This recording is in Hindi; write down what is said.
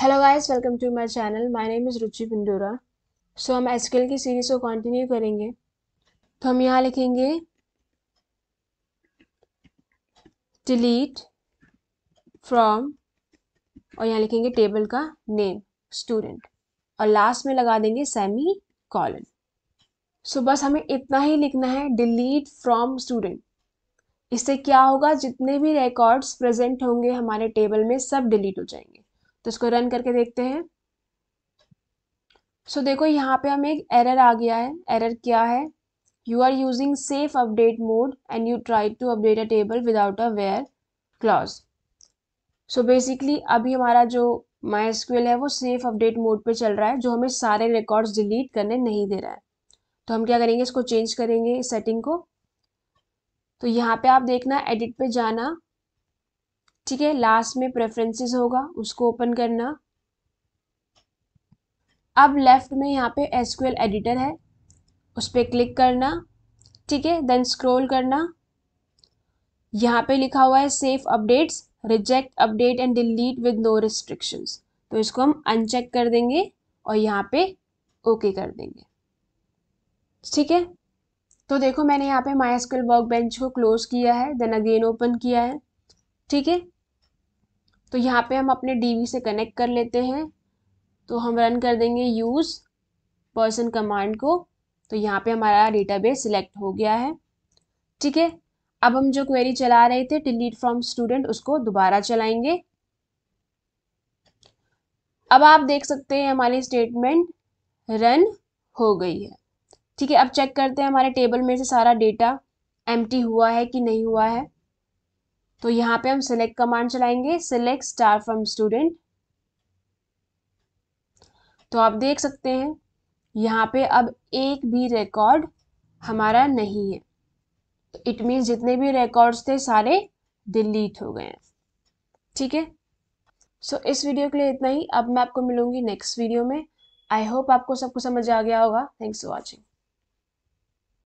hello guys welcome to my channel my name is Ruchi Pindora so हम एस की सीरीज़ को कंटिन्यू करेंगे तो हम यहाँ लिखेंगे डिलीट फ्रॉम और यहाँ लिखेंगे टेबल का नेम स्टूडेंट और लास्ट में लगा देंगे सेमी कॉलन सो बस हमें इतना ही लिखना है डिलीट फ्रॉम स्टूडेंट इससे क्या होगा जितने भी रिकॉर्ड्स प्रेजेंट होंगे हमारे टेबल में सब डिलीट हो जाएंगे तो इसको रन करके देखते हैं सो so, देखो यहाँ पे हमें एक एरर आ गया है एरर क्या है you are using safe update mode and you try to update a table without a where clause so basically अभी हमारा जो माई है वो सेफ अपडेट मोड पे चल रहा है जो हमें सारे रिकॉर्ड्स डिलीट करने नहीं दे रहा है तो हम क्या करेंगे इसको चेंज करेंगे सेटिंग को तो यहाँ पे आप देखना एडिट पे जाना ठीक है लास्ट में प्रेफरेंसेस होगा उसको ओपन करना अब लेफ्ट में यहाँ पे एसक्यूएल एडिटर है उस पर क्लिक करना ठीक है देन स्क्रॉल करना यहाँ पे लिखा हुआ है safe updates reject update and delete with no restrictions तो इसको हम अनचेक कर देंगे और यहाँ पे ओके okay कर देंगे ठीक है तो देखो मैंने यहाँ पे माई स्किल वर्क बेंच को क्लोज किया है देन अगेन ओपन किया है ठीक है तो यहाँ पे हम अपने डी से कनेक्ट कर लेते हैं तो हम रन कर देंगे यूज़ पर्सन कमांड को तो यहाँ पे हमारा डेटाबेस सिलेक्ट हो गया है ठीक है अब हम जो क्वेरी चला रहे थे डिलीट फ्रॉम स्टूडेंट उसको दोबारा चलाएंगे अब आप देख सकते हैं हमारी स्टेटमेंट रन हो गई है ठीक है अब चेक करते हैं हमारे टेबल में से सारा डेटा एम्प्टी हुआ है कि नहीं हुआ है तो यहाँ पे हम सिलेक्ट कमांड चलाएंगे सिलेक्ट स्टार फ्रॉम स्टूडेंट तो आप देख सकते हैं यहाँ पे अब एक भी रिकॉर्ड हमारा नहीं है तो इट मीन्स जितने भी रिकॉर्ड्स थे सारे डिलीट हो गए हैं ठीक है सो इस वीडियो के लिए इतना ही अब मैं आपको मिलूंगी नेक्स्ट वीडियो में आई होप आपको सबको समझ आ गया होगा थैंक्स फॉर वॉचिंग